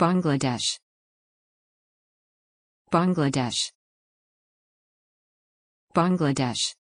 Bangladesh Bangladesh Bangladesh